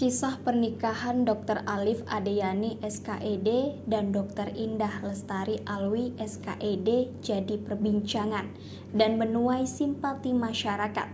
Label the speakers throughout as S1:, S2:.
S1: Kisah pernikahan Dr. Alif Adeyani SKED dan Dr. Indah Lestari Alwi SKED jadi perbincangan dan menuai simpati masyarakat,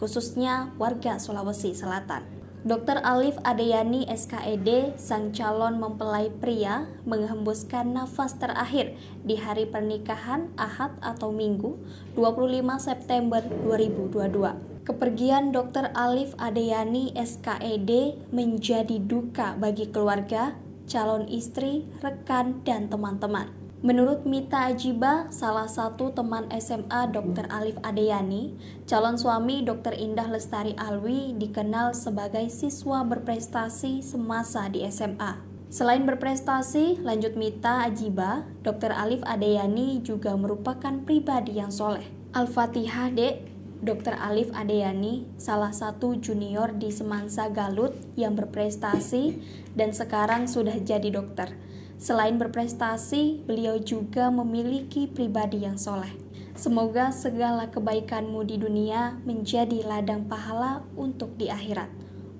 S1: khususnya warga Sulawesi Selatan. Dr. Alif Adeyani SKED, sang calon mempelai pria, menghembuskan nafas terakhir di hari pernikahan Ahad atau Minggu 25 September 2022 kepergian Dr. Alif Adeyani SKED menjadi duka bagi keluarga, calon istri, rekan, dan teman-teman. Menurut Mita Ajiba, salah satu teman SMA Dr. Alif Adeyani, calon suami Dr. Indah Lestari Alwi dikenal sebagai siswa berprestasi semasa di SMA. Selain berprestasi, lanjut Mita Ajiba, Dr. Alif Adeyani juga merupakan pribadi yang soleh. Al-Fatihah, Dek. Dr. Alif Adeyani, salah satu junior di Semansa Galut yang berprestasi dan sekarang sudah jadi dokter. Selain berprestasi, beliau juga memiliki pribadi yang soleh. Semoga segala kebaikanmu di dunia menjadi ladang pahala untuk di akhirat.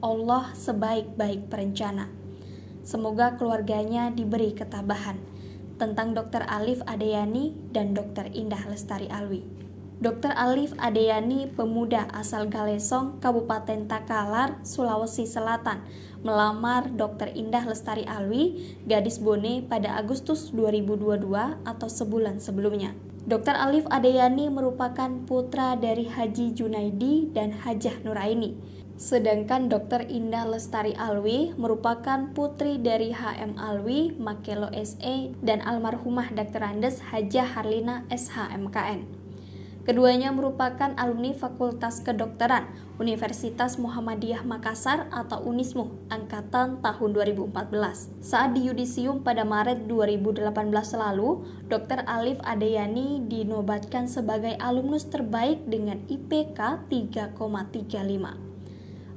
S1: Allah sebaik-baik perencana. Semoga keluarganya diberi ketabahan. Tentang Dr. Alif Adeyani dan Dr. Indah Lestari Alwi. Dr. Alif Adeyani, pemuda asal Galesong, Kabupaten Takalar, Sulawesi Selatan, melamar Dr. Indah Lestari Alwi, gadis Bone pada Agustus 2022 atau sebulan sebelumnya. Dr. Alif Adeyani merupakan putra dari Haji Junaidi dan Hajah Nuraini. Sedangkan Dr. Indah Lestari Alwi merupakan putri dari HM Alwi, Makelo SE, dan almarhumah Dr. Andes Hajah Harlina SHMKN. Keduanya merupakan alumni Fakultas Kedokteran Universitas Muhammadiyah Makassar atau UNISMU angkatan tahun 2014. Saat di yudisium pada Maret 2018 lalu, Dr. Alif Adeyani dinobatkan sebagai alumnus terbaik dengan IPK 3,35.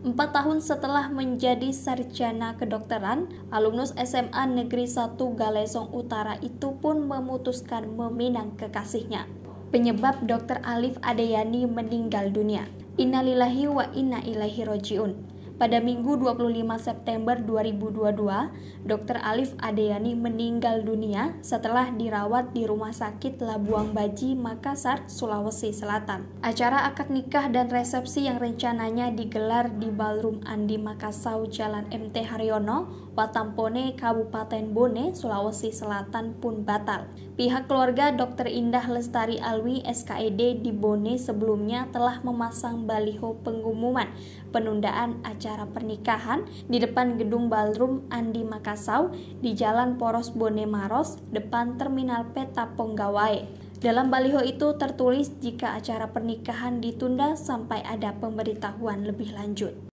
S1: Empat tahun setelah menjadi sarjana kedokteran, alumnus SMA Negeri 1 Galesong Utara itu pun memutuskan meminang kekasihnya penyebab Dr. Alif Adeyani meninggal dunia. Innalillahi wa inna ilaihi rojiun. Pada Minggu 25 September 2022, Dr. Alif Adeyani meninggal dunia setelah dirawat di Rumah Sakit Labuang Baji, Makassar, Sulawesi Selatan. Acara akad nikah dan resepsi yang rencananya digelar di Ballroom Andi Makassau Jalan MT Haryono, Watampone, Kabupaten Bone, Sulawesi Selatan pun batal. Pihak keluarga Dr. Indah Lestari Alwi SKED di Bone sebelumnya telah memasang baliho pengumuman penundaan acara acara pernikahan di depan gedung Ballroom Andi Makassau di Jalan Poros Bone Maros, depan Terminal Peta Ponggawae. Dalam baliho itu tertulis jika acara pernikahan ditunda sampai ada pemberitahuan lebih lanjut.